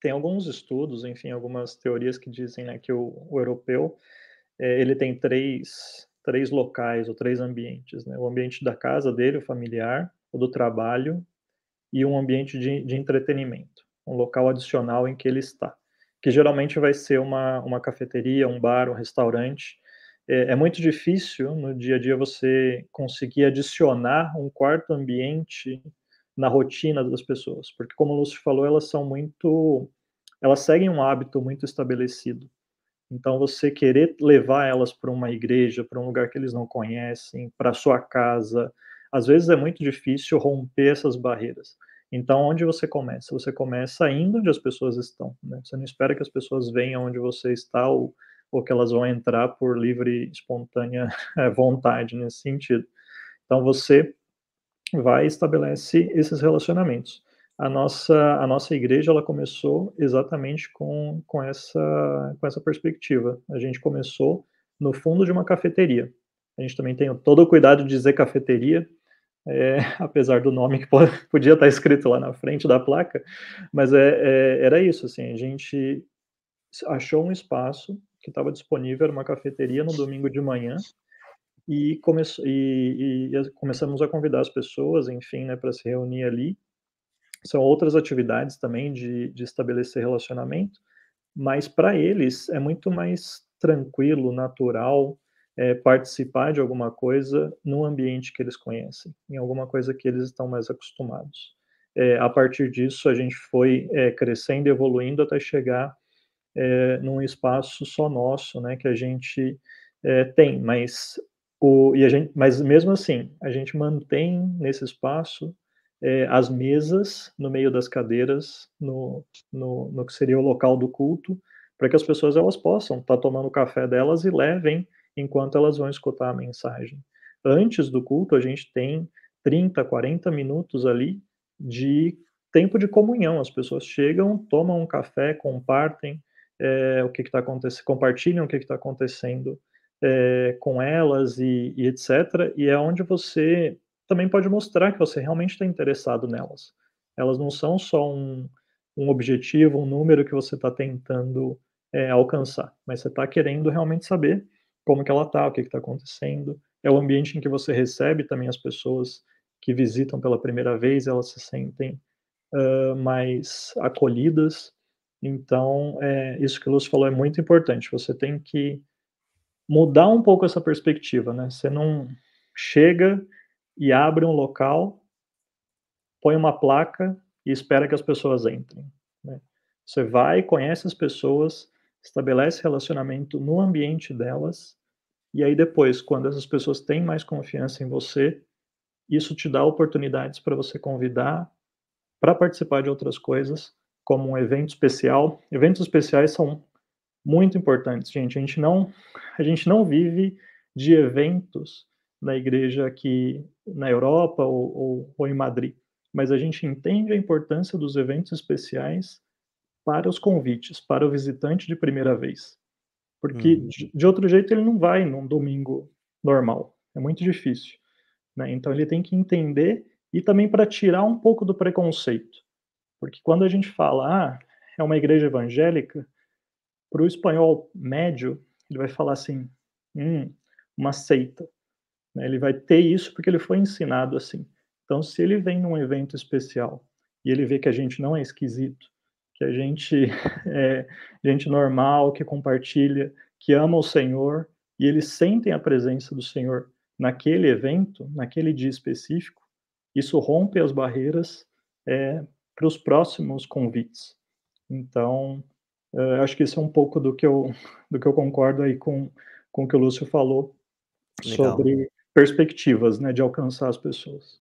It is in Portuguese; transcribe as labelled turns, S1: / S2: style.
S1: tem alguns estudos, enfim, algumas teorias que dizem né, que o, o europeu é, ele tem três, três locais ou três ambientes, né? O ambiente da casa dele, o familiar, o do trabalho e um ambiente de, de entretenimento, um local adicional em que ele está, que geralmente vai ser uma, uma cafeteria, um bar, um restaurante. É, é muito difícil no dia a dia você conseguir adicionar um quarto ambiente na rotina das pessoas, porque como o Lúcio falou, elas são muito, elas seguem um hábito muito estabelecido. Então você querer levar elas para uma igreja, para um lugar que eles não conhecem, para sua casa, às vezes é muito difícil romper essas barreiras. Então onde você começa? Você começa indo onde as pessoas estão. Né? Você não espera que as pessoas venham onde você está ou, ou que elas vão entrar por livre, espontânea vontade nesse sentido. Então você vai e estabelece esses relacionamentos. A nossa, a nossa igreja ela começou exatamente com, com, essa, com essa perspectiva. A gente começou no fundo de uma cafeteria. A gente também tem todo o cuidado de dizer cafeteria, é, apesar do nome que podia estar escrito lá na frente da placa, mas é, é, era isso, assim, a gente achou um espaço que estava disponível, era uma cafeteria no domingo de manhã, e, come e, e começamos a convidar as pessoas, enfim, né, para se reunir ali. São outras atividades também de, de estabelecer relacionamento, mas para eles é muito mais tranquilo, natural é, participar de alguma coisa num ambiente que eles conhecem, em alguma coisa que eles estão mais acostumados. É, a partir disso, a gente foi é, crescendo, evoluindo até chegar é, num espaço só nosso, né, que a gente é, tem, mas o, e a gente, mas mesmo assim, a gente mantém nesse espaço é, as mesas no meio das cadeiras, no, no, no que seria o local do culto, para que as pessoas elas possam estar tá tomando o café delas e levem enquanto elas vão escutar a mensagem. Antes do culto, a gente tem 30, 40 minutos ali de tempo de comunhão. As pessoas chegam, tomam um café, compartem é, o que está acontecendo, compartilham o que está acontecendo é, com elas e, e, etc. E é onde você também pode mostrar que você realmente está interessado nelas. Elas não são só um, um objetivo, um número que você está tentando é, alcançar, mas você está querendo realmente saber como que ela está, o que está acontecendo. É o ambiente em que você recebe também as pessoas que visitam pela primeira vez, elas se sentem uh, mais acolhidas. Então, é, isso que o Lúcio falou é muito importante. Você tem que mudar um pouco essa perspectiva, né? Você não chega e abre um local, põe uma placa e espera que as pessoas entrem. Né? Você vai, conhece as pessoas, estabelece relacionamento no ambiente delas, e aí depois, quando essas pessoas têm mais confiança em você, isso te dá oportunidades para você convidar para participar de outras coisas, como um evento especial. Eventos especiais são muito importantes, gente. A gente não, a gente não vive de eventos na igreja aqui na Europa ou, ou, ou em Madrid, mas a gente entende a importância dos eventos especiais para os convites, para o visitante de primeira vez. Porque uhum. de, de outro jeito ele não vai num domingo normal, é muito difícil. Né? Então ele tem que entender e também para tirar um pouco do preconceito. Porque quando a gente fala, ah, é uma igreja evangélica, para o espanhol médio, ele vai falar assim, hum, uma seita. Né? Ele vai ter isso porque ele foi ensinado assim. Então, se ele vem num evento especial e ele vê que a gente não é esquisito, que a gente é gente normal, que compartilha, que ama o Senhor, e eles sentem a presença do Senhor naquele evento, naquele dia específico, isso rompe as barreiras é, para os próximos convites. Então, Uh, acho que isso é um pouco do que eu, do que eu concordo aí com, com o que o Lúcio falou Legal. sobre perspectivas né, de alcançar as pessoas.